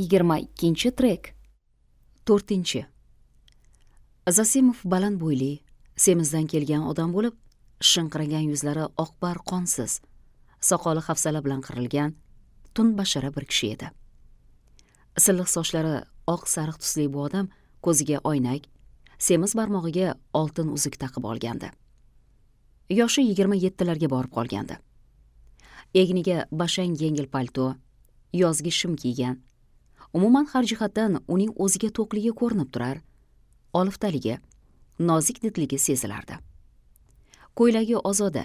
yigirma ikkinchi trek to'rtinchi zasimov baland bo'yli semizdan kelgan odam bo'lib shinqiragan yuzlari oqbar qonsiz soqoli hafsala bilan qirilgan bashara bir kishi edi silliq sochlari oq sariq tusli bu odam ko'ziga oynak semiz barmog'iga oltin uzuk taqib olgandi yoshi yigirma yettilarga borib qolgandi egniga bashang yengil palto yozgi shim kiygan umuman har jihatdan uning o'ziga to'qligi ko'rinib turar oliftaligi nozik didligi sezilardi ko'ylagi ozoda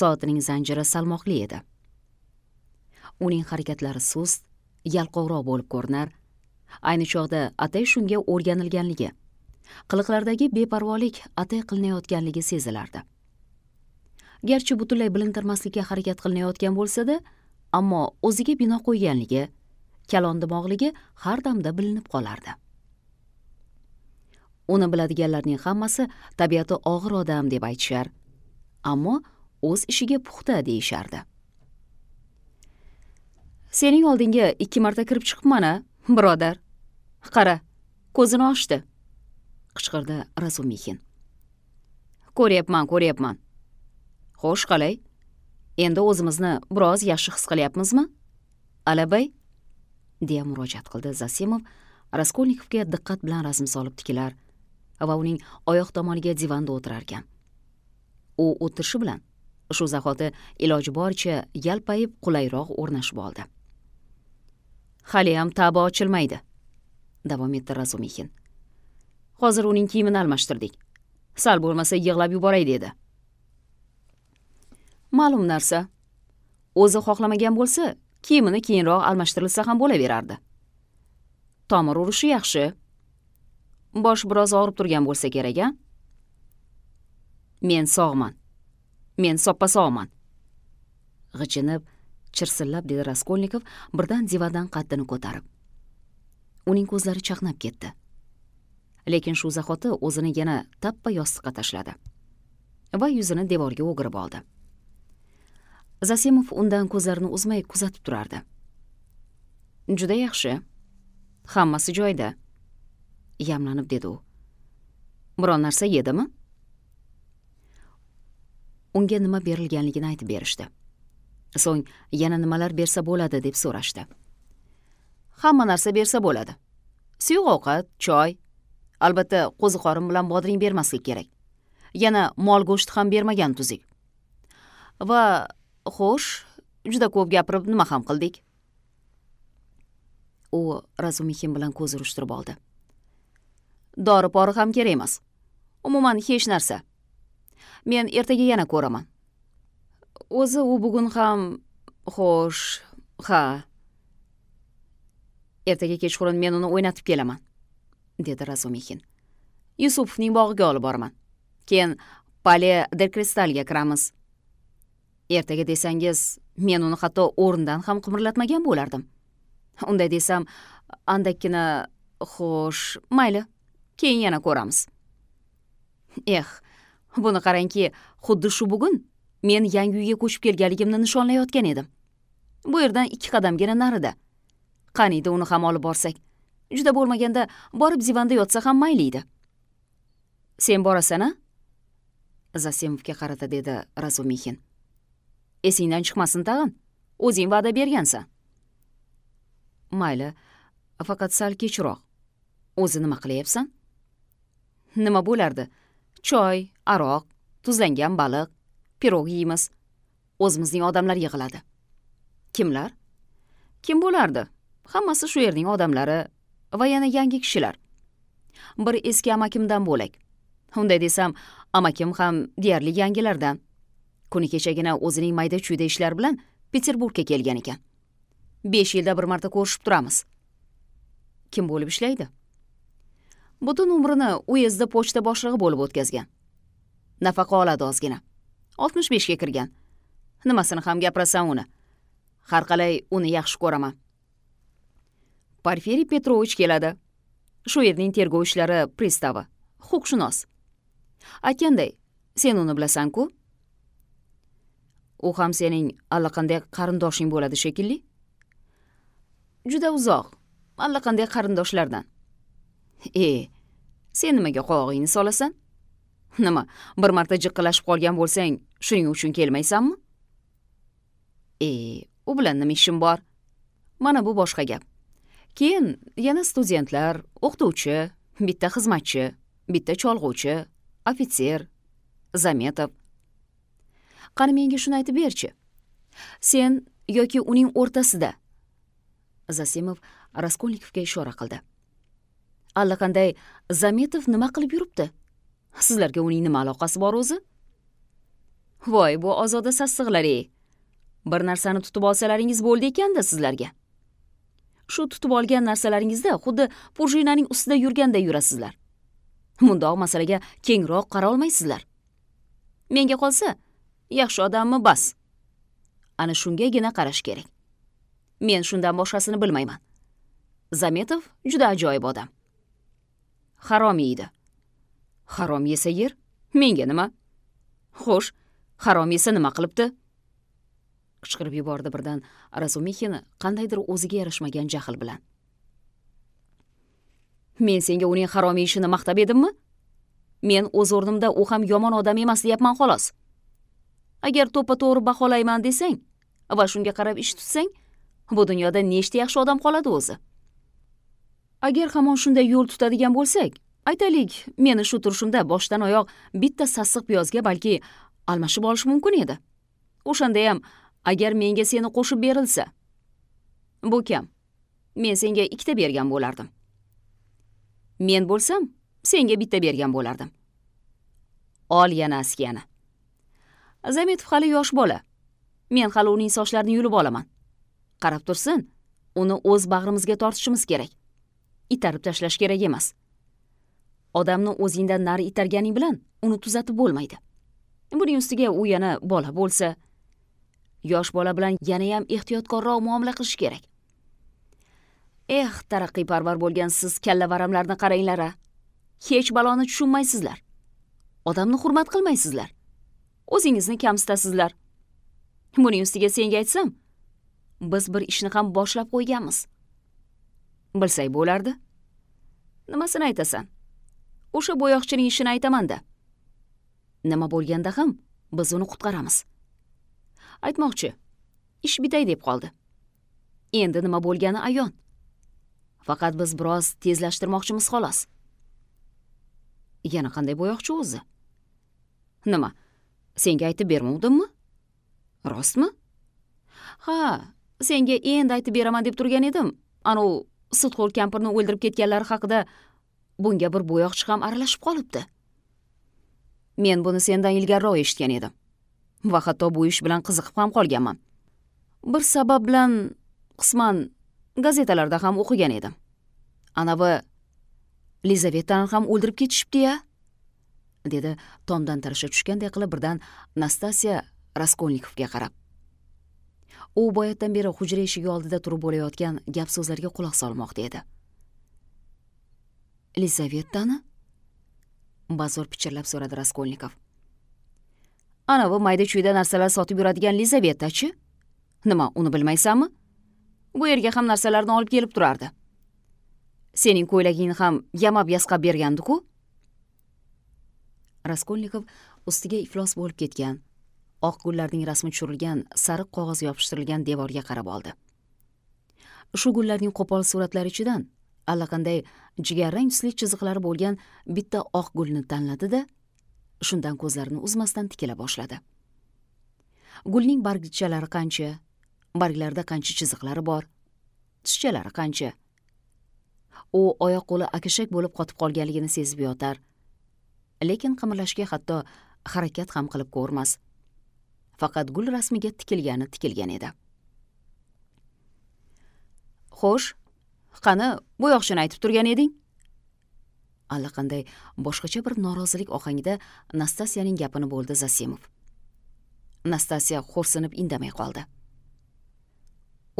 soatining zanjiri salmoqli edi uning harakatlari sust yalqovroq bo'lib ko'rinar ayni chog'da atay shunga o'rganilganligi qiliqlardagi beparvolik atay qilinayotganligi sezilardi garchi butunlay bilintirmaslikka harakat qilinayotgan bo'lsa da ammo o'ziga bino qo'yganligi kalon dimog'ligi har damda bilinib qolardi uni biladiganlarning hammasi tabiati og'ir odam deb aytishar ammo o'z ishiga puxta deyishardi sening oldingga ikki marta kirib chiqibman a birodar qara ko'zini ochdi qichqirdi razumixin ko'ryapman ko'ryapman xo'sh qalay endi o'zimizni biroz yaxshi his qilyapmizmi alabay deya murojaat qildi zasimov raskolnikovga diqqat bilan razm solib tikilar va uning oyoq tomoniga divanda o'tirarkan u o'tirishi bilan shu zahoti iloji boricha yalpayib qulayroq o'rnashib oldi haliyam taba ochilmaydi davom etdi razumihin hozir uning kiyimini almashtirdik sal bo'lmasa yig'lab yuboray dedi ma'lum narsa o'zi xohlamagan bo'lsa kiyimini keyinroq almashtirilsa ham bo'laverardi tomir urishi yaxshi bosh biroz og'rib turgan bo'lsa kerak a men sog'man men soppa sog'man g'ichinib chirsillab dedi raskolnikov birdan divandan qaddini ko'tarib uning ko'zlari chaqnab ketdi lekin shu zahoti o'zini yana tappa yostiqqa tashladi va yuzini devorga o'girib oldi zasimov undan ko'zlarini uzmay kuzatib turardi juda yaxshi hammasi joyida yamlanib dedi u biron narsa yedimi unga nima berilganligini aytib berishdi so'ng yana nimalar bersa bo'ladi deb so'rashdi hamma narsa bersa bo'ladi suyuq ovqat choy albatta qo'ziqorin bilan bodring bermaslik kerak yana mol go'shti ham bermagan tuzuk va xo'sh juda ko'p gapirib nima ham qildik u razumixin bilan ko'z urishtirib oldi dori pori ham kerak emas umuman hech narsa men ertaga yana ko'raman o'zi u bugun ham xo'sh ha ertaga kechqurun men uni o'ynatib kelaman dedi razumixin yusupovning bog'iga olib boraman keyin pale de kristalga kiramiz ertaga desangiz men uni hatto o'rnidan ham qimirlatmagan bo'lardim unday desam andakkina xo'sh mayli keyin yana ko'ramiz eh buni qarangki xuddi shu bugun men yangi uyga ko'chib kelganligimni nishonlayotgan edim bu yerdan ikki qadamgina narida qaniydi uni ham olib borsak juda bo'lmaganda borib divanda yotsa ham mayli edi sen borasan a zasemovga qarata dedi razumixin esingdan chiqmasin tag'in o'zing va'da bergansan mayli faqat sal kechroq o'zi nima qilyapsan nima bo'lardi choy aroq tuzlangan baliq pirog yeymiz o'zimizning odamlar yig'iladi kimlar kim bo'lardi hammasi shu yerning odamlari va yana yangi kishilar bir eski amakimdan bo'lak unday desam amakim ham deyarli yangilardan kuni kechagina o'zining mayda chuyda ishlar bilan peterburgga kelgan ekan besh yilda bir marta ko'rishib turamiz kim bo'lib ishlaydi butun umrini uyezdda pochta boshlig'i bo'lib o'tkazgan nafaqa oladi ozgina oltmish beshga kirgan nimasini ham gapirasan uni har qalay uni yaxshi ko'raman porfiriy petrovich keladi shu yerning tergov ishlari pristavi huquqshunos aytganday sen uni bilasanku u ham sening allaqanday qarindoshing bo'ladi shekilli juda uzoq allaqanday qarindoshlardan e sen nimaga qovog'ingni solasan nima bir marta jiqqilashib qolgan bo'lsang shuning uchun kelmaysanmi e u bilan nima ishim bor mana bu boshqa gap keyin yana studentlar o'qituvchi bitta xizmatchi bitta cholg'uvchi ofitser zametov qani menga shuni aytib berchi sen yoki uning o'rtasida zasimov raskolnikovga ishora qildi allaqanday zametov nima qilib yuribdi sizlarga uning nima aloqasi bor o'zi voy bu ozoda sassiqlar ey bir narsani tutib olsalaringiz bo'ldi ekanda sizlarga shu tutib olgan narsalaringizda xuddi pujinaning ustida yurganday yurasizlar mundoq masalaga kengroq qarolmaysizlar menga qolsa yaxshi odammi bas ana shungagina qarash kerak men shundan boshqasini bilmayman zametov juda ajoyib odam harom yeydi harom yesa yer menga nima xo'sh harom yesa nima qilibdi qichqirib yubordi birdan razumixin qandaydir o'ziga yarashmagan jahl bilan men senga uning harom yeyishini maqtab edimmi men o'z o'rnimda u ham yomon odam emas deyapman xolos agar to'ppa to'g'ri baholayman desang va shunga qarab ish tutsang bu dunyoda nechta yaxshi odam qoladi o'zi agar hamon shunday yo'l tutadigan bo'lsak aytaylik meni shu turishimda boshdan oyoq bitta sassiq piyozga balki almashib olish mumkin edi o'shanda ham agar menga seni qo'shib berilsa bu kam men senga ikkita bergan bo'lardim men bo'lsam senga bitta bergan bo'lardim ol yana askiyani zametov hali yosh bola men hali uning sochlarini yulib olaman qarab tursin uni o'z bag'rimizga tortishimiz kerak itarib tashlash kerak emas odamni o'zingdan nari itarganing bilan uni tuzatib bo'lmaydi buning ustiga u yana bola bo'lsa yosh bola bilan yanayam ehtiyotkorroq muomala qilish kerak eh taraqqiyparvar bo'lgan siz kallavaramlarni qaranglar a hech baloni tushunmaysizlar odamni hurmat qilmaysizlar o'zingizni kamsitasizlar buning ustiga senga aytsam biz bir ishni ham boshlab qo'yganmiz bilsak bo'lardi nimasini aytasan o'sha bo'yoqchining ishini aytamanda nima bo'lganda ham biz uni qutqaramiz aytmoqchi ish bitay deb qoldi endi nima bo'lgani ayon faqat biz biroz tezlashtirmoqchimiz xolos yana qanday bo'yoqchi o'zi nima senga aytib bermovdimmi rostmi ha senga endi aytib beraman deb turgan edim anavi sudxo'r kampirni o'ldirib ketganlari haqida bunga bir bo'yoqchi ham aralashib qolibdi men buni sendan ilgariroq eshitgan edim va hatto bu ish bilan qiziqib ham qolganman bir sabab bilan qisman gazetalarda ham o'qigan edim anavi lizavetani ham o'ldirib ketishibdi ya dedi tomdan tarasha tushganday qilib birdan nastasiya raskolnikovga qarab u boyatdan beri hujra eshigi oldida turib bo'layotgan gap so'zlarga quloq solmoqda edi lizavetani bazo'r pichirlab so'radi raskolnikov anavi mayda chuyda narsalar sotib yuradigan lizavetachi nima uni bilmaysanmi bu yerga ham narsalarni olib kelib turardi sening ko'ylagingni ham yamab yasqab bergandiku raskolnikov ustiga iflos bo'lib ketgan oq gullarning rasmi tushirilgan sariq qog'oz yopishtirilgan devorga qarab oldi shu gullarning qo'pol suratlari ichidan allaqanday jigarrang tusli chiziqlari bo'lgan bitta oq gulni tanladi da shundan ko'zlarini uzmasdan tikila boshladi gulning barglichalari qancha Barglarda qancha chiziqlari bor tischalari qancha u oyoq qo'li akashak bo'lib qotib qolganligini sezib yotar lekin qimirlashga hatto harakat ham qilib ko'rmas faqat gul rasmiga tikilgani tikilgan edi xo'sh qani bu yoqchini aytib turgan eding allaqanday boshqacha bir norozilik ohangida nastasiyaning gapini bo'ldi zasimov nastasiya xo'rsinib indamay qoldi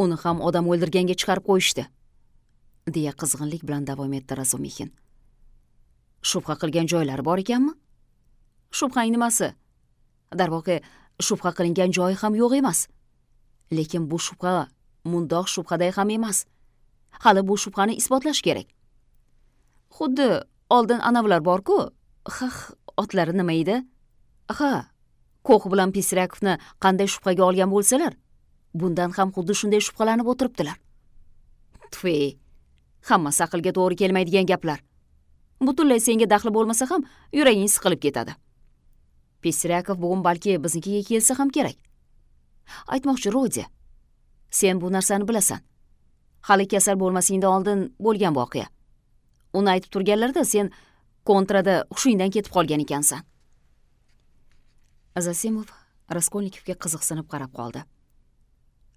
uni ham odam o'ldirganga chiqarib qo'yishdi deya qizg'inlik bilan davom etdi razumixin shubha qilgan joylari bor ekanmi shubhang nimasi darvoqe shubha qilingan joyi ham yo'q emas lekin bu shubha mundoq shubhaday ham emas hali bu shubhani isbotlash kerak xuddi oldin anavlar borku hah otlari nima edi ha ko'h bilan pisrakovni qanday shubhaga olgan bo'lsalar bundan ham xuddi shunday shubhalanib o'tiribdilar tfe hammasi aqlga to'g'ri kelmaydigan gaplar butunlay senga daxli bo'lmasa ham yuraging siqilib ketadi pestryakov bugun balki biznikiga kelsa ham kerak aytmoqchi rodi sen bu narsani bilasan hali kasal bo'lmasingdan oldin bo'lgan voqea uni aytib turganlarida sen kontrada hushingdan ketib qolgan ekansan zasimov raskolnikovga qiziqsinib qarab qoldi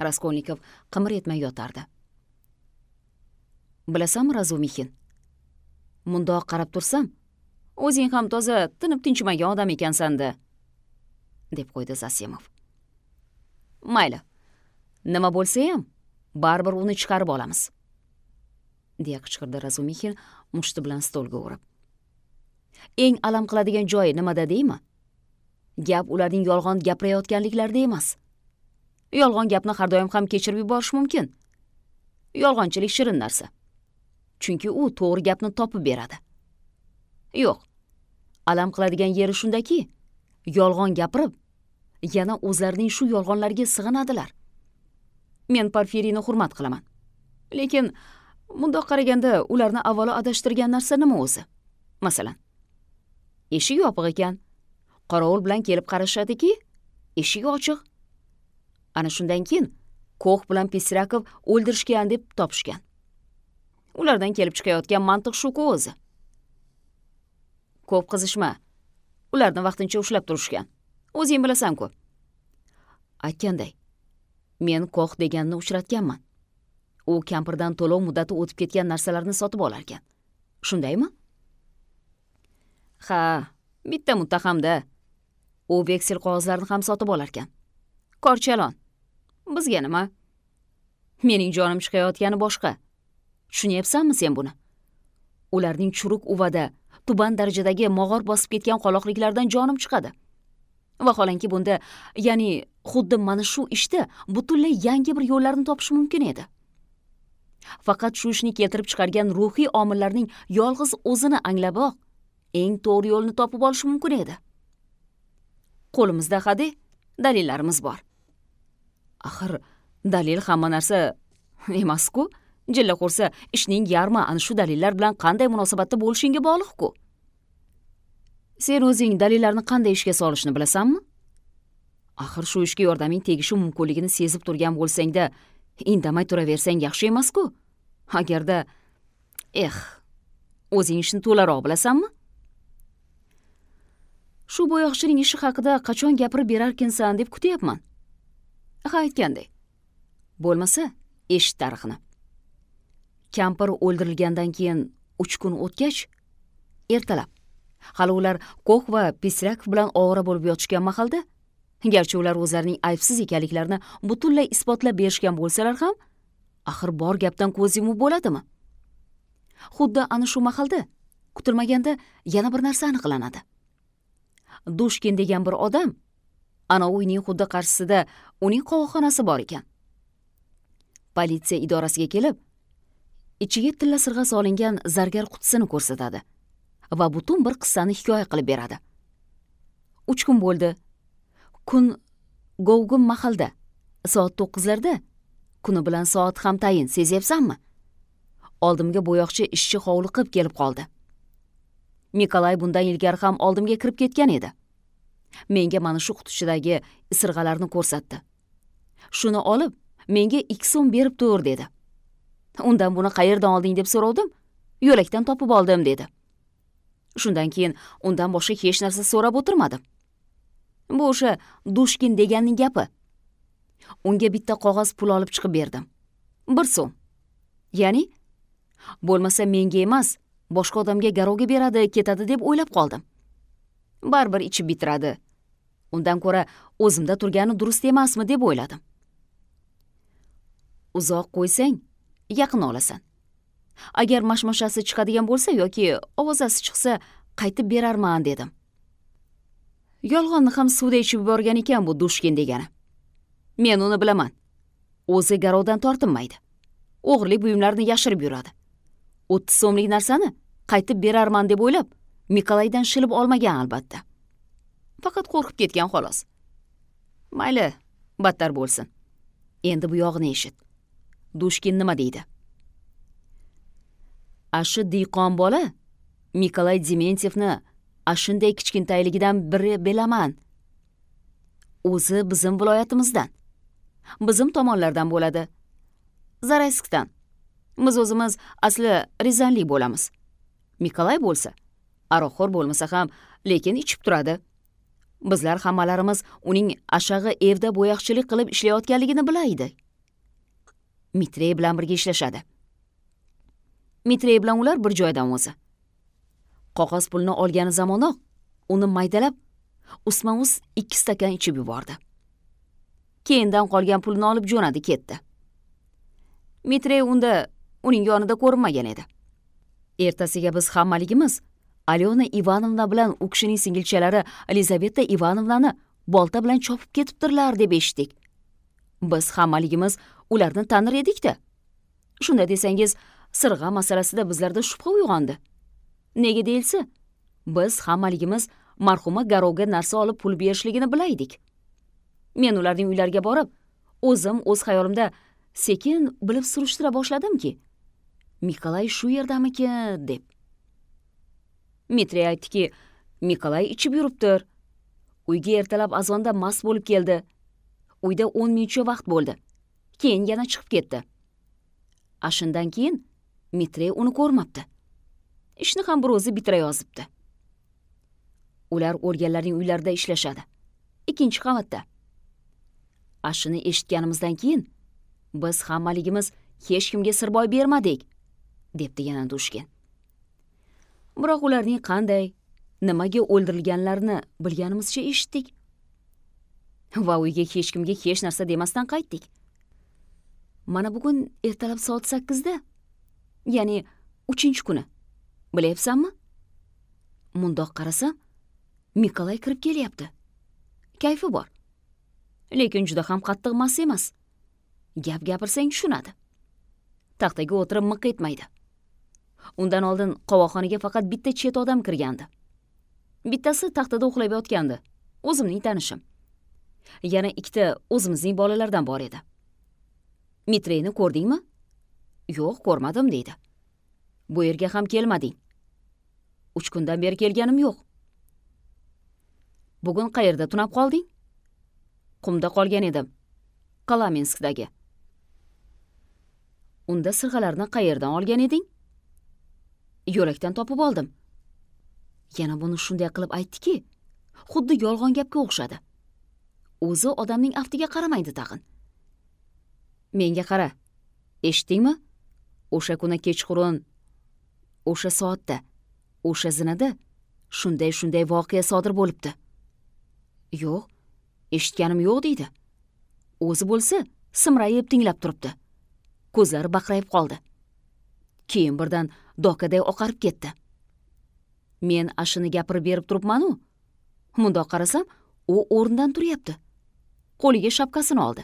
raskolnikov qimir etmay yotardi bilasanmi razumixin mundoq qarab tursam o'zing ham toza tinib tinchimagan odam ekansanda deb qo'ydi zasimov mayli nima bo'lsa ham baribir uni chiqarib olamiz deya qichqirdi razumixin mushti bilan stolga urib eng alam qiladigan joyi nimada deyman gap ularning yolg'on gapirayotganliklarida emas yolg'on gapni har doim ham kechirib yuborish mumkin yolg'onchilik shirin narsa chunki u to'g'ri gapni topib beradi yo'q alam qiladigan yeri shundaki yolg'on gapirib yana o'zlarining shu yolg'onlariga sig'inadilar men porfiriyni hurmat qilaman lekin mundoq qaraganda ularni avvalo adashtirgan narsa nima o'zi masalan eshik yopiq ekan qorovul bilan kelib qarashadiki eshik ochiq ana shundan keyin ko'x bilan pesrakov o'ldirishgan deb topishgan ulardan kelib chiqayotgan mantiq shuku o'zi ko'p qizishma ularni vaqtincha ushlab turishgan o'zing bilasan-ku aytganday men koh deganni uchratganman u kampirdan to'lov muddati o'tib ketgan narsalarni sotib olarkan shundaymi ha bitta muttahamda u veksel qog'ozlarini ham sotib olarkan korchalon bizga nima mening jonim chiqayotgani boshqa tushunyapsanmi sen buni ularning churuk uvada tuban darajadagi mog'or bosib ketgan qoloqliklaridan jonim chiqadi vaholanki bunda ya'ni xuddi mana shu ishda butunlay yangi bir yo'llarni topish mumkin edi faqat shu ishni keltirib chiqargan ruhiy omillarning yolg'iz o'zini anglaboq eng to'g'ri yo'lni topib olish mumkin edi qo'limizda hadeb dalillarimiz bor axir dalil hamma narsa emasku jilla ko'rsa ishning yarmi ana shu dalillar bilan qanday munosabatda bo'lishingga bog'liq ku sen o'zing dalillarni qanday ishga solishni bilasanmi axir shu ishga yordaming tegishi mumkinligini sezib turgan bo'lsangda indamay turaversang yaxshi emasku agarda eh o'zing ishni to'laroq bilasanmi shu bo'yoqchining ishi haqida qachon gapirib berarkinsan deb kutyapman ha aytganday bo'lmasa eshit tarixini kampir o'ldirilgandan keyin uch kun o'tgach ertalab hali ular ko'k va peslyakov bilan ovora bo'lib yotishgan mahalda garchi ular o'zlarining aybsiz ekanliklarini butunlay isbotlab berishgan bo'lsalar ham axir bor gapdan ko'z yumib bo'ladimi xuddi ana shu mahalda kutilmaganda yana bir narsa aniqlanadi dushkin degan bir odam ana uyning xuddi qarshisida uning qovoqxonasi bor ekan politsiya idorasiga kelib ichiga tilla sirg'a solingan zargar qutisini ko'rsatadi va butun bir qissani hikoya qilib beradi uch kun bo'ldi kun govgun mahalda soat to'qqizlarda kuni bilan soat ham tayin sezyapsanmi oldimga bo'yoqchi ishchi hovliqib kelib qoldi nikolay bundan ilgari ham oldimga kirib ketgan edi menga mana shu qutichadagi sirg'alarni ko'rsatdi shuni olib menga ikki so'm berib tur dedi undan buni qayerdan olding deb so'rovdim yo'lakdan topib oldim dedi shundan keyin undan boshqa hech narsa so'rab o'tirmadim bu o'sha dushkin deganning gapi unga bitta qog'oz pul olib chiqib berdim bir so'm ya'ni bo'lmasa menga emas boshqa odamga garovga beradi ketadi deb o'ylab qoldim baribir ichib bitiradi undan ko'ra o'zimda turgani durust emasmi deb o'yladim uzoq qo'ysang yaqin olasan agar mashmashasi chiqadigan bo'lsa yoki ovozasi chiqsa qaytib berarman dedim yolg'onni ham suvda ichib yuborgan ekan bu dushkin degani men uni bilaman o'zi garovdan tortinmaydi o'g'irlik buyumlarini yashirib yuradi o'ttiz so'mlik narsani qaytib berarman deb o'ylab mikolaydan shilib olmagan albatta faqat qo'rqib ketgan xolos mayli battar bo'lsin endi bu yog'ini eshit dushkin nima deydi ashi dehqon bola nikolay dementiyevni ashunday kichkintayligidan biri bilaman o'zi bizim viloyatimizdan bizim tomonlardan bo'ladi zarayskdan biz o'zimiz asli rezanlik bo'lamiz nikolay bo'lsa aroqxo'r bo'lmasa ham lekin ichib turadi bizlar hammalarimiz uning ashag'i evda bo'yoqchilik qilib ishlayotganligini bilaydik mitrey bilan birga ishlashadi mitrey bilan ular bir joydan o'zi qog'oz pulni olgani zamonoq uni maydalab usma us ikki stakan ichib yubordi keyindan qolgan pulni olib jo'nadi ketdi mitrey unda uning yonida ko'rinmagan edi ertasiga biz hammaligimiz alyona ivanovna bilan u kishining singilchalari elizaveta ivanovnani bolta bilan chopib ketibdirlar deb eshitdik biz hammaligimiz ularni tanir edik da shunday desangiz sirg'a masalasida bizlarda shubha uyg'ondi nega deyilsa biz hammaligimiz marhuma garovga narsa olib pul berishligini bilaydik men ularning uylariga borib o'zim o'z xayolimda sekin bilib surishtira boshladimki mikolay shu yerdamikin deb mitriy aytdiki mikolay ichib yuribdir uyga ertalab azonda mast bo'lib keldi uyda o'n minutcha vaqt bo'ldi keyin yana chiqib ketdi a shundan keyin mitrey uni ko'rmabdi ishni ham bir o'zi yozibdi. ular o'lganlarning uylarida ishlashadi ikkinchi qavatda ashini eshitganimizdan keyin biz hammaligimiz hech kimga sir boy bermadik debdi yana dushkin biroq ularning qanday nimaga o'ldirilganlarini bilganimizcha eshitdik va uyga hech kimga hech narsa demasdan qaytdik mana bugun ertalab soat sakkizda ya'ni uchinchi kuni bilyapsanmi mundoq qarasam mikolay kirib kelyapti kayfi bor lekin juda ham qattiq mas emas gap gapirsang tushunadi taxtaga o'tirib miq etmaydi undan oldin qovoqxonaga faqat bitta chet odam kirgandi bittasi taxtada uxlab yotgandi o'zimning tanishim yana ikkita o'zimizning bolalardan bor edi mitreyni ko'rdingmi yo'q ko'rmadim deydi bu yerga ham kelmading uch kundan beri kelganim yo'q bugun qayerda tunab qolding qumda qolgan edim kalaminskdagi unda sirg'alarni qayerdan olgan eding yo'lakdan topib oldim yana buni shunday qilib aytdiki xuddi yolg'on gapga o'xshadi o'zi odamning aftiga qaramaydi tag'in menga qara eshitdingmi o'sha kuni kechqurun o'sha soatda o'sha zinada shunday shunday voqea sodir bo'libdi yo'q eshitganim yo'q deydi o'zi bo'lsa simrayib tinglab turibdi ko'zlari baqrayib qoldi keyin birdan dokaday oqarib ketdi men ashini gapirib berib turibmanu mundoq qarasam u o'rnidan turyapti qo'liga shapkasini oldi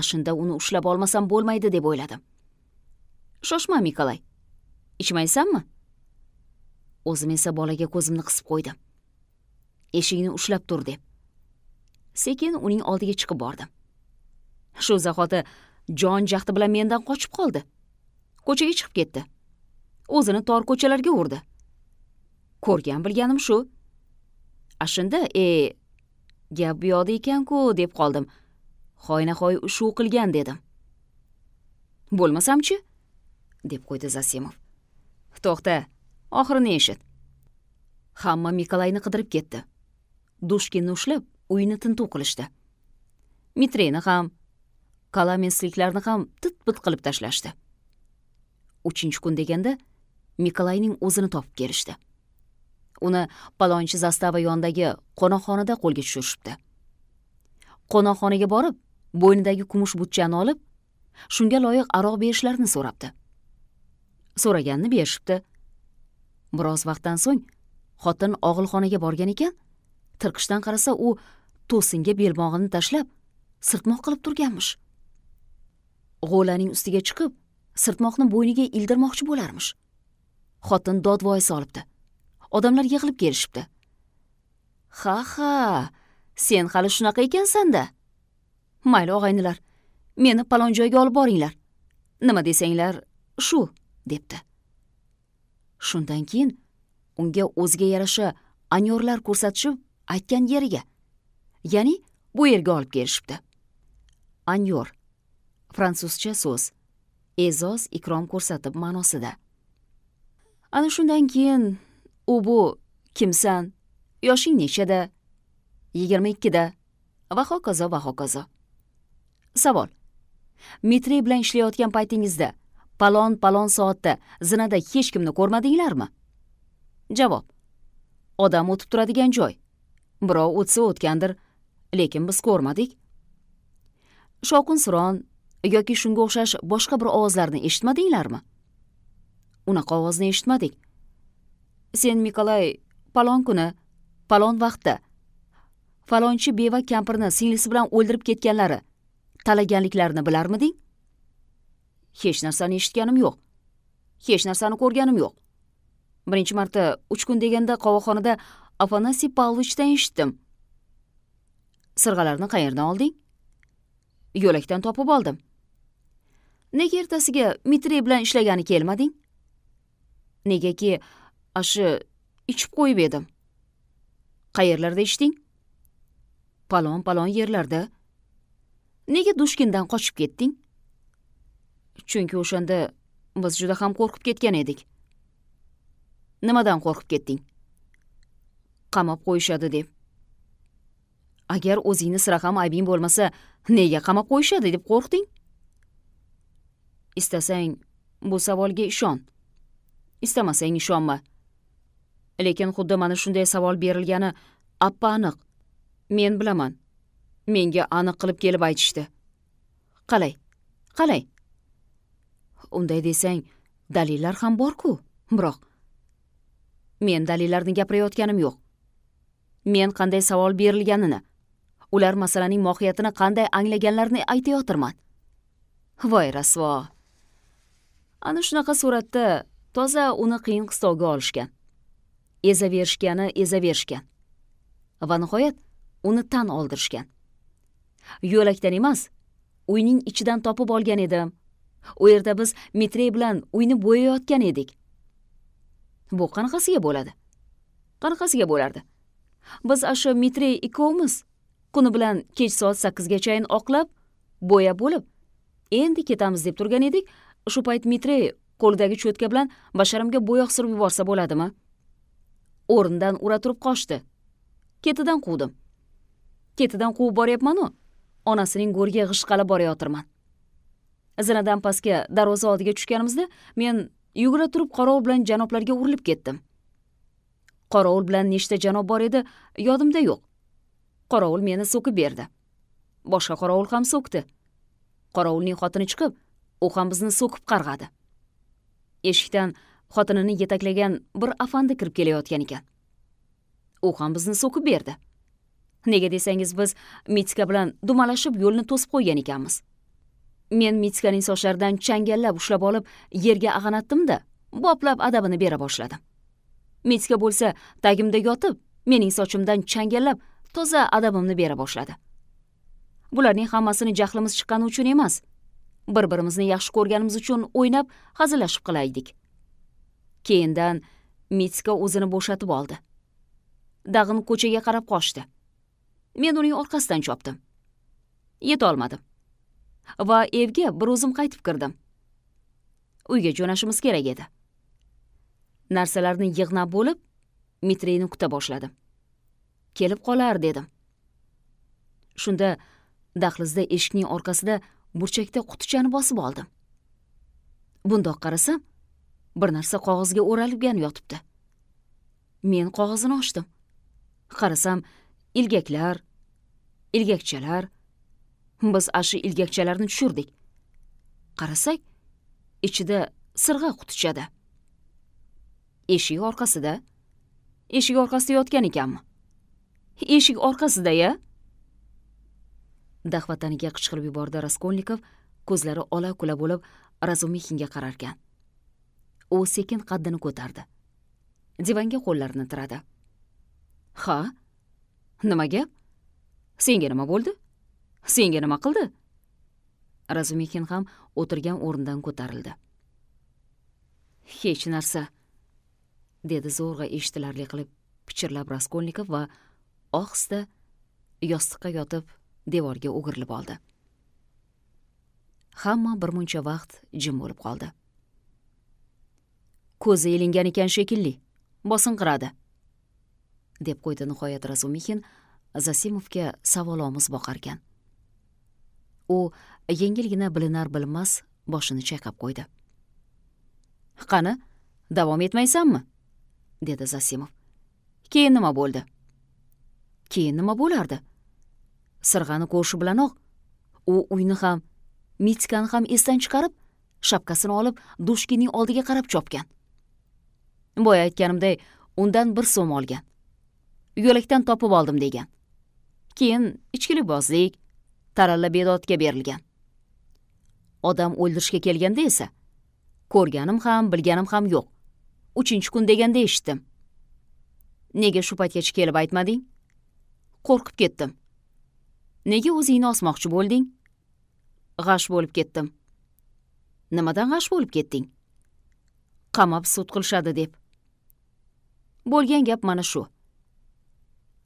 ashunda uni ushlab olmasam bo'lmaydi deb o'yladim shoshma mikolay ichmaysanmi o'zim esa bolaga ko'zimni qisib qo'ydim eshikni ushlab tur deb sekin uning oldiga chiqib bordim shu zahoti jon jahdi bilan mendan qochib qoldi ko'chaga chiqib ketdi o'zini tor ko'chalarga urdi ko'rgan bilganim shu ashunda e gap bu yoqda ekan ku deb qoldim hoynahoy shu qilgan dedim bo'lmasamchi deb qo'ydi zasimov to'xta oxirini eshit hamma mikolayni qidirib ketdi dushkinni ushlab uyni tintuv qilishdi mitreyni ham kalamensliklarni ham tit bit qilib tashlashdi uchinchi kun deganda mikolayning o'zini topib kelishdi uni palonchi zastava yonidagi qo'noqxonada qo'lga tushirishibdi qo'noqxonaga borib bo'ynidagi kumush butchani olib shunga loyiq aroq berishlarini so'rabdi so'raganini berishibdi biroz vaqtdan so'ng xotin og'ilxonaga borgan ekan tirqishdan qarasa u to'singa belbog'ini tashlab sirtmoq qilib turganmish g'o'laning ustiga chiqib sirtmoqni bo'yniga ildirmoqchi bo'larmish xotin dodvoy solibdi odamlar yig'ilib kelishibdi ha ha sen hali shunaqa ekansanda mayli og'aynilar meni palon joyga olib boringlar nima desanglar shu debdi shundan keyin unga o'ziga yarasha anyorlar ko'rsatishib aytgan yeriga ya'ni bu yerga olib kelishibdi anyor fransuzcha so'z e'zoz ikrom ko'rsatib ma'nosida ana shundan keyin u bu kimsan yoshing nechada yigirma ikkida va hokazo va hokazo savol mitrey bilan ishlayotgan paytingizda palon palon soatda zinada hech kimni ko'rmadinglarmi javob odam o'tib turadigan joy birov o'tsa o'tgandir lekin biz ko'rmadik suron yoki shunga o'xshash boshqa bir ovozlarni eshitmadinglarmi unaqa ovozni eshitmadik sen mikolay palon kuni palon vaqtda falonchi beva kampirni singlisi bilan o'ldirib ketganlari talaganliklarini bilarmiding hech narsani eshitganim yo'q hech narsani ko'rganim yo'q birinchi marta uch kun deganda qovoqxonada afanasiy pavlovichdan eshitdim sirg'alarni qayerdan olding yo'lakdan topib oldim nega ertasiga mitrey bilan ishlagani kelmading negaki asha ichib qo'yib edim qayerlarda ichding palon palon yerlarda nega dushkindan qochib ketding chunki o'shanda biz juda ham qo'rqib ketgan edik nimadan qo'rqib ketding qamab qo'yishadi deb agar o'zingni sira ham aybing bo'lmasa nega qamab qo'yishadi deb qo'rqding istasang bu savolga ishon istamasang ishonma lekin xuddi mana shunday savol berilgani appa aniq men bilaman menga aniq qilib kelib aytishdi qalay qalay unday desang dalillar ham borku biroq men dalillarni gapirayotganim yo'q men qanday savol berilganini ular masalaning mohiyatini qanday anglaganlarini aytayotirman voy rasvo ana shunaqa suratda toza uni qiyin qistovga olishgan ezaverishgani ezaverishgan va nihoyat uni tan oldirishgan yo'lakdan emas uyning ichidan topib olgan edim u yerda biz metrey bilan uyni bo'yayotgan edik bu qanaqasiga bo'ladi qanaqasiga bo'lardi biz ashu metrey ikkovimiz kuni bilan kech soat sakkizgachayin oqlab bo'yab bo'lib endi ketamiz deb turgan edik shu payt mitrey qo'lidagi cho'tka bilan basharamga bo'yoq surib yuborsa bo'ladimi o'rnidan ura turib qochdi ketidan quvdim ketidan quvib boryapmanu onasining go'riga g'ishqalab borayotirman zinadan pastga darvoza oldiga tushganimizda men yugura turib qorovul bilan janoblarga urilib ketdim qorovul bilan nechta janob bor edi yodimda yo'q qorovul meni so'kib berdi boshqa qorovul ham so'kdi qorovulning xotini chiqib u ham bizni so'kib qarg'adi eshikdan xotinini yetaklagan bir afandi kirib kelayotgan ekan u ham bizni so'kib berdi nega desangiz biz mitska bilan dumalashib yo'lni to'sib qo'ygan ekanmiz men mitskaning sochlaridan changallab ushlab olib yerga ag'anatdimda boplab adabini bera boshladim mitska bo'lsa tagimda yotib mening sochimdan changallab toza adabimni bera boshladi bularning hammasini jahlimiz chiqqani uchun emas bir birimizni yaxshi ko'rganimiz uchun o'ynab hazillashib qilaydik keyindan Mitska o'zini bo'shatib oldi dag'in ko'chaga qarab qochdi men uning orqasidan chopdim yetolmadim va evga bir o'zim qaytib kirdim uyga jo'nashimiz kerak edi narsalarni yig'nab bo'lib mitreyni kuta boshladim kelib qolar dedim shunda dahlizda eshikning orqasida burchakda qutichani bosib oldim bundoq qarasam bir narsa qog'ozga o'ralgan yotibdi men qog'ozini ochdim qarasam ilgaklar ilgakchalar biz ashi ilgakchalarni tushirdik qarasak ichida sirg'a qutichada eshik orqasida eshik orqasida yotgan ekanmi eshik orqasida ya Dahvataniga qichqirib yubordi raskolnikov ko'zlari ola kula bo'lib razumixinga qararkan u sekin qaddini ko'tardi divanga qo'llarini tiradi ha nima gap senga nima bo'ldi senga nima qildi razumikin ham o'tirgan o'rnidan ko'tarildi hech narsa dedi zo'rg'a eshitilarli qilib pichirlab raskolnikov va ohista yostiqqa yotib devorga o'girilib oldi hamma birmuncha vaqt jim bo'lib qoldi ko'zi ilingan ekan shekilli bosinqiradi deb qo'ydi nihoyat razumixin zasimovga savolomiz boqarkan u yengilgina bilinar bilinmas boshini chayqab qo'ydi qani davom etmaysanmi dedi zasimov keyin nima bo'ldi keyin nima bo'lardi sirg'ani ko'rishi bilanoq u uyni ham mitskani ham esdan chiqarib shapkasini olib dushkining oldiga qarab chopgan boya aytganimday undan bir so'm olgan yo'lakdan topib oldim degan keyin ichkilikbozlik taralla bedodga berilgan odam o'ldirishga kelganda esa ko'rganim ham bilganim ham yo'q uchinchi kun deganda eshitdim nega shu paytgacha kelib aytmading qo'rqib ketdim nega o'zingni osmoqchi bo'lding g'ash bo'lib ketdim nimadan g'ash bo'lib ketding qamab sud qilishadi deb bo'lgan gap mana shu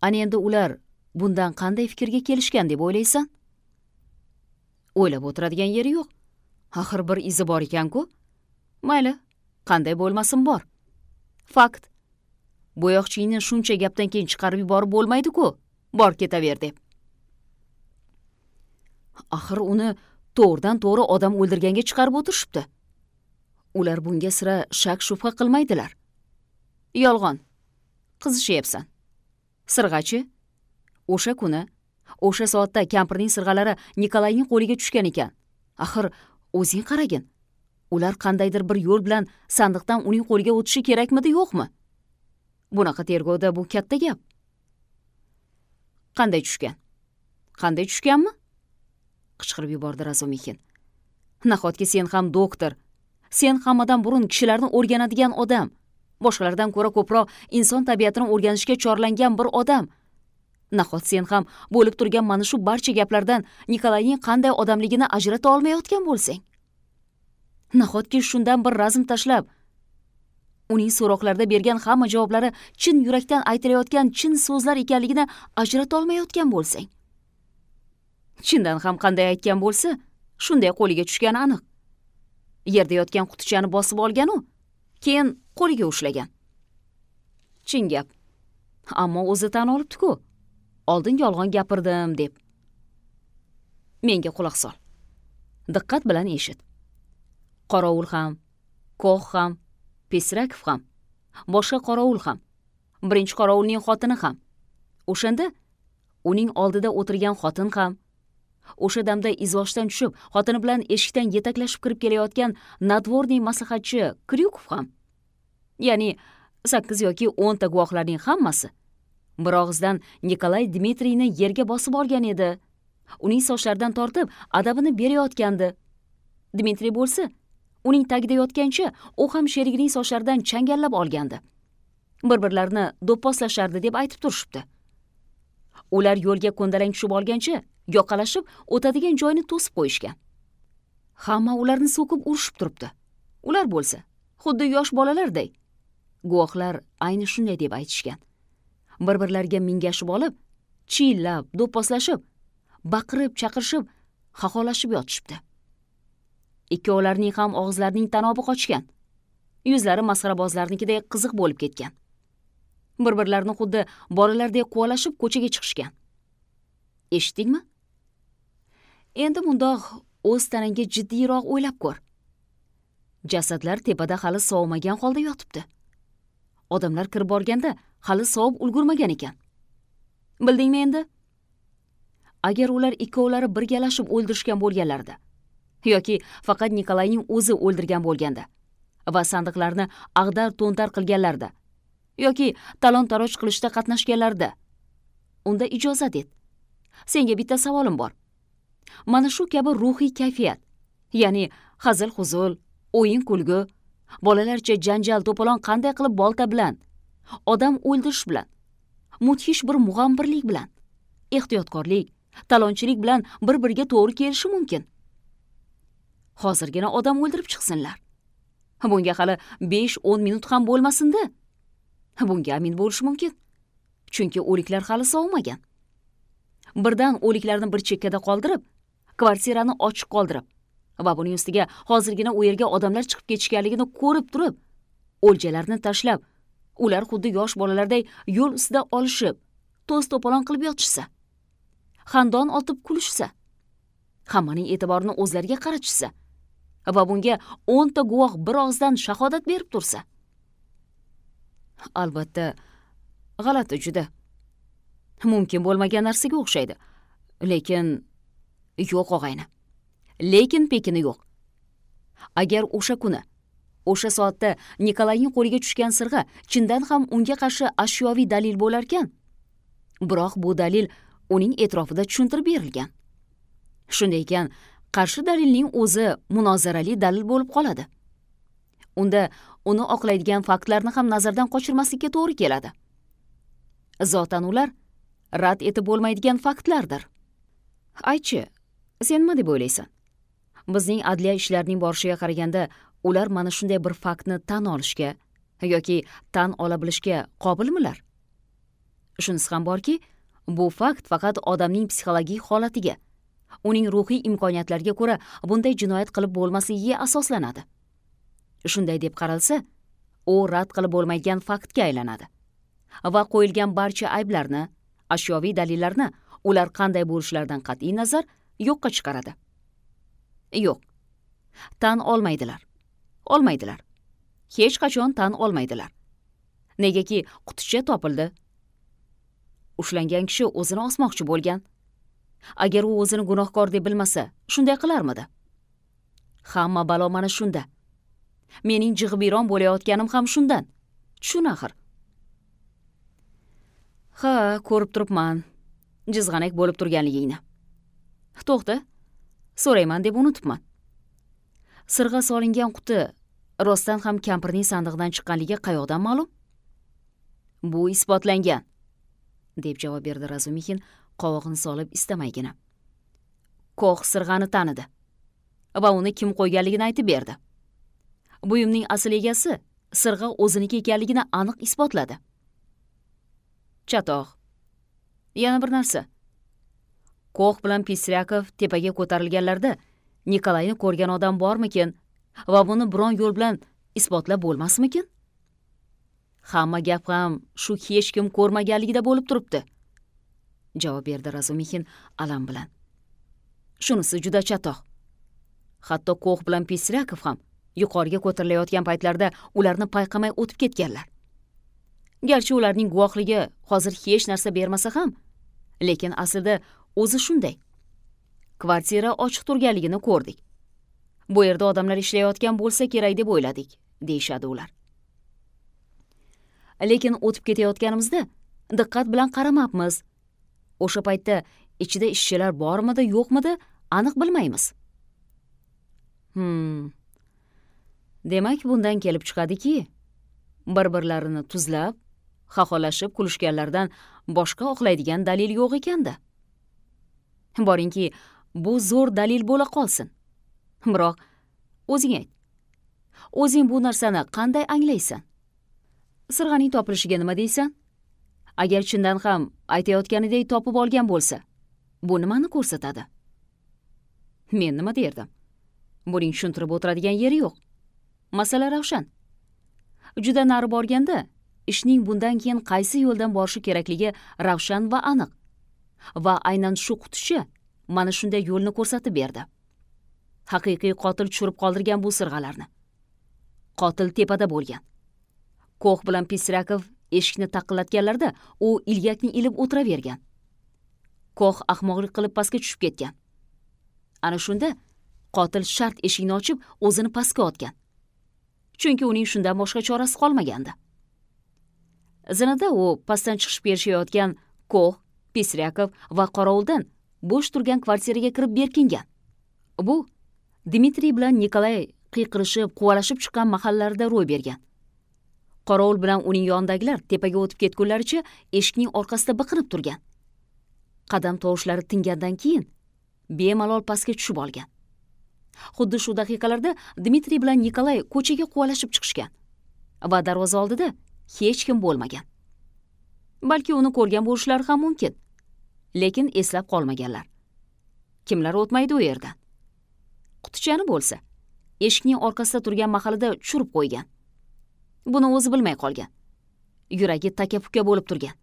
ana endi ular bundan qanday fikrga kelishgan deb o'ylaysan o'ylab o'tiradigan yeri yo'q axir bir izi bor ekan-ku mayli qanday bo'lmasin bor fakt bo'yoqchingni shuncha gapdan keyin chiqarib yuborib bo'lmaydi-ku bor ketaver deb axir uni to'g'ridan to'g'ri odam o'ldirganga chiqarib o'tirishibdi ular bunga sira shak shubha qilmaydilar yolg'on qizishyapsan sirg'achi o'sha kuni o'sha soatda kampirning sirg'alari nikolayning qo'liga tushgan ekan axir o'zing qaragin ular qandaydir bir yo'l bilan sandiqdan uning qo'liga o'tishi kerakmidi yo'qmi bunaqa tergovda bu katta gap qanday tushgan qanday tushganmi qichqirib yubordi razumixin nahotki sen ham doktor sen hammadan burun kishilarni o'rganadigan odam boshqalardan ko'ra ko'proq inson tabiatini o'rganishga chorlangan bir odam nahot sen ham bo'lib turgan mana shu barcha gaplardan nikolayning qanday odamligini ajrata olmayotgan bo'lsang nahotki shundan bir razm tashlab uning so'roqlarda bergan hamma javoblari chin yurakdan aytilayotgan chin so'zlar ekanligini ajrata olmayotgan bo'lsang chindan ham qanday aytgan bo'lsa shunday qo'liga tushgani aniq yerda yotgan qutichani bosib olganu keyin qo'liga ushlagan chin gap ammo o'zi tan olibdi-ku. oldin yolg'on gapirdim deb menga quloq sol diqqat bilan eshit qorovul ham ko'h ham pesrakov ham boshqa qorovul ham birinchi qorovulning xotini ham o'shanda uning oldida o'tirgan xotin ham o'sha damda izvoshdan tushib xotini bilan eshikdan yetaklashib kirib kelayotgan nadvorniy maslahatchi kryukov ham ya'ni sakkiz yoki o'nta guvohlarning hammasi bir og'izdan nikolay dmitriyni yerga bosib olgan edi uning sochlaridan tortib adabini berayotgandi dmitriy bo'lsa uning tagida yotgancha u ham sherigining sochlaridan changallab olgandi bir birlarini do'pposlashardi deb aytib turishibdi ular yo'lga ko'ndalang tushib olgancha yoqalashib o'tadigan joyni to'sib qo'yishgan hamma ularni so'kib urishib turibdi ular bo'lsa xuddi yosh bolalarday guvohlar ayni shunday deb aytishgan bir birlariga mingashib olib chiyillab do'pposlashib baqirib chaqirishib xaxolashib yotishibdi ikkovlarining ham og'izlarining tanobi qochgan yuzlari masxarabozlarnikiday qiziq bo'lib ketgan bir birlarini xuddi bolalardek quvalashib ko'chaga chiqishgan eshitdingmi endi mundoq o'z tanangga jiddiyroq o'ylab ko'r jasadlar tepada hali sovimagan holda yotibdi odamlar kirib borganda hali sovib ulgurmagan ekan bildingmi endi agar ular ikkovlari birgalashib o'ldirishgan bo'lganlarida yoki faqat nikolayning o'zi o'ldirgan bo'lganda va sandiqlarni ag'dar to'ntar qilganlarida yoki talon taroj qilishda qatnashganlarida unda ijozat et senga bitta savolim bor mana shu kabi ruhiy kayfiyat ya'ni hazil huzul o'yin kulgi bolalarcha janjal to'polon qanday qilib bolta bilan odam o'ldirish bilan mudhish bir mug'ambirlik bilan ehtiyotkorlik talonchilik bilan bir biriga to'g'ri kelishi mumkin hozirgina odam o'ldirib chiqsinlar bunga hali besh o'n minut ham bo'lmasinda bunga amin bo'lish mumkin chunki o'liklar hali sovmagan birdan o'liklarni bir chekkada qoldirib kvartirani ochiq qoldirib va buning ustiga hozirgina u yerga odamlar chiqib ketishganligini ko'rib turib o'ljalarni tashlab ular xuddi yosh bolalarday yo'l ustida olishib to's to'polon qilib yotishsa xandon otib kulishsa hammaning e'tiborini o'zlariga qaratishsa va bunga o'nta guvoh bir og'izdan shahodat berib tursa albatta g'alati juda mumkin bo'lmagan narsaga o'xshaydi lekin yo'q og'ayni lekin pekini yo'q agar o'sha kuni o'sha soatda nikolayning qo'liga tushgan sirg'a chindan ham unga qarshi ashyoviy dalil bo'larkan biroq bu dalil uning e'tirofida tushuntirib berilgan shunday ekan qarshi dalilning o'zi munozarali dalil bo'lib qoladi unda uni oqlaydigan faktlarni ham nazardan qochirmaslikka to'g'ri keladi zotan ular rad etib bo'lmaydigan faktlardir aytchi sen nima deb o'ylaysan bizning adliya ishlarining borishiga qaraganda ular mana shunday bir faktni tan olishga yoki tan ola bilishga qobilmilar shunisi ham borki bu fakt faqat odamning psixologik holatiga uning ruhiy imkoniyatlariga ko'ra bunday jinoyat qilib bo'lmasligiga asoslanadi shunday deb qaralsa u rad qilib bo'lmaydigan faktga aylanadi va qo'yilgan barcha ayblarni ashyoviy dalillarni ular qanday bo'lishlaridan qat'iy nazar yo'qqa chiqaradi yo'q tan olmaydilar olmaydilar hech qachon tan olmaydilar negaki quticha topildi ushlangan kishi o'zini osmoqchi bo'lgan agar u o'zini gunohkor deb bilmasa shunday qilarmidi hamma balo mana shunda mening jig'biron bo'layotganim ham shundan tushun axir ha ko'rib turibman jizg'anak bo'lib turganligingni to'xta so'rayman deb unutibman sirg'a solingan quti rostdan ham kampirning sandig'idan chiqqanligi qayoqdan ma'lum bu isbotlangan deb javob berdi razumixin qovog'ini solib istamaygina ko'h sirg'ani tanidi va uni kim qo'yganligini aytib berdi buyumning asl egasi sirg'a o'ziniki ekanligini aniq isbotladi chatoq yana bir narsa ko'x bilan peslyakov tepaga ko'tarilganlarida nikolayni ko'rgan odam bormikin va buni biron yo'l bilan isbotlab bo'lmasmikin hamma gap ham shu hech kim ko'rmaganligida bo'lib turibdi javob berdi razumixin alam bilan shunisi juda chatoq hatto ko'x bilan peslyakov ham yuqoriga ko'tarilayotgan paytlarida ularni payqamay o'tib ketganlar garchi ularning guvohligi hozir hech narsa bermasa ham lekin aslida o'zi shunday kvartira ochiq turganligini ko'rdik bu yerda odamlar ishlayotgan bo'lsa kerak deb o'yladik deyishadi ular lekin o'tib ketayotganimizda diqqat bilan qaramabmiz o'sha paytda ichida ishchilar bormidi yo'qmidi aniq bilmaymiz hmm demak bundan kelib chiqadiki bir birlarini tuzlab xaxolashib kulishganlaridan boshqa oqlaydigan dalil yo'q ekanda boringki bu zo'r dalil bo'la qolsin biroq o'zing ayt o'zing bu narsani qanday anglaysan sirg'aning topilishiga nima deysan agar chindan ham aytayotganidek topib olgan bo'lsa bu nimani ko'rsatadi men nima derdim buning tushuntirib o'tiradigan yeri yo'q masala ravshan juda nari borganda ishning bundan keyin qaysi yo'ldan borishi kerakligi ravshan va aniq va aynan shu qutichi mana shunday yo'lni ko'rsatib berdi haqiqiy qotil tushirib qoldirgan bu sirg'alarni qotil tepada bo'lgan ko'h bilan pisrakov eshikni taqillatganlarida u ilyakni ilib o'tiravergan koh ahmoqlik qilib pastga tushib ketgan ana shunda qotil shart eshikni ochib o'zini pastga otgan chunki uning shundan boshqa chorasi qolmagandi zinada u pastdan chiqishib berishayotgan koh pesryakov va qorovuldan bo'sh turgan kvartiraga kirib berkingan bu dmitriy bilan nikolay qiyqirishib quvalashib chiqqan mahallarida ro'y bergan qorovul bilan uning yonidagilar tepaga o'tib ketgunlaricha eshikning orqasida biqirib turgan qadam tovushlari tingandan keyin bemalol pastga tushib olgan xuddi shu daqiqalarda dmitriy bilan nikolay ko'chaga quvalashib chiqishgan va darvoza oldida hech kim bo'lmagan balki uni ko'rgan bo'lishlari ham mumkin lekin eslab qolmaganlar kimlar o'tmaydi u yerdan qutichani bo'lsa eshikning orqasida turgan mahalida tushirib qo'ygan buni o'zi bilmay qolgan yuragi taka puka bo'lib turgan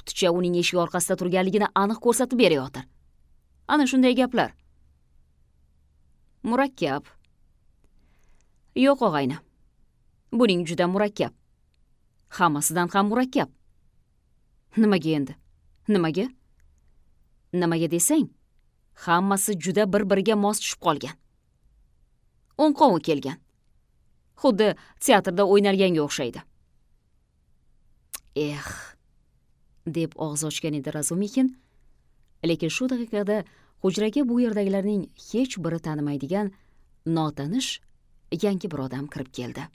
quticha uning eshik orqasida turganligini aniq ko'rsatib berayotir ana shunday gaplar murakkab yo'q og'ayni buning juda murakkab hammasidan ham murakkab nimaga endi nimaga nimaga desang hammasi juda bir biriga mos tushib qolgan o'nqovi kelgan xuddi teatrda o'ynalganga o'xshaydi eh deb og'iz ochgan edi razumikin lekin shu daqiqada hujraga bu yerdagilarning hech biri tanimaydigan notanish yangi bir odam kirib keldi